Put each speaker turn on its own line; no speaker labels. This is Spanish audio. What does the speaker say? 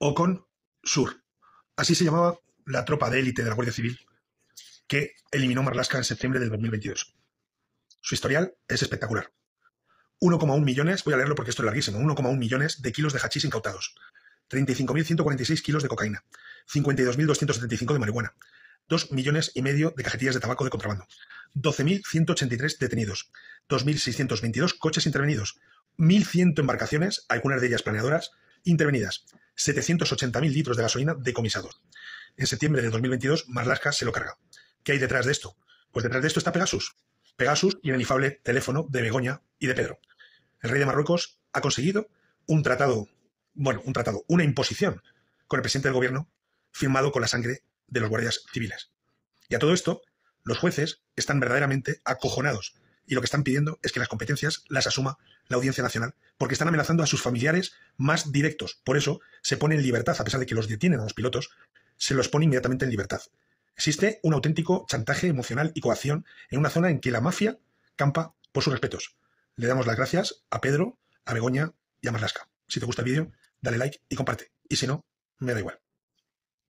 Ocon Sur. Así se llamaba la tropa de élite de la Guardia Civil que eliminó Marlaska en septiembre del 2022. Su historial es espectacular. 1,1 millones, voy a leerlo porque esto es larguísimo, 1,1 millones de kilos de hachís incautados, 35.146 kilos de cocaína, 52.275 de marihuana, 2 millones y medio de cajetillas de tabaco de contrabando, 12.183 detenidos, 2.622 coches intervenidos, 1.100 embarcaciones, algunas de ellas planeadoras, intervenidas, 780.000 litros de gasolina decomisados. En septiembre de 2022, Marlaska se lo carga. ¿Qué hay detrás de esto? Pues detrás de esto está Pegasus. Pegasus y el teléfono de Begoña y de Pedro. El rey de Marruecos ha conseguido un tratado, bueno, un tratado, una imposición con el presidente del gobierno firmado con la sangre de los guardias civiles. Y a todo esto, los jueces están verdaderamente acojonados y lo que están pidiendo es que las competencias las asuma la Audiencia Nacional, porque están amenazando a sus familiares más directos. Por eso se pone en libertad, a pesar de que los detienen a los pilotos, se los pone inmediatamente en libertad. Existe un auténtico chantaje emocional y coacción en una zona en que la mafia campa por sus respetos. Le damos las gracias a Pedro, a Begoña y a Marlasca. Si te gusta el vídeo, dale like y comparte. Y si no, me da igual.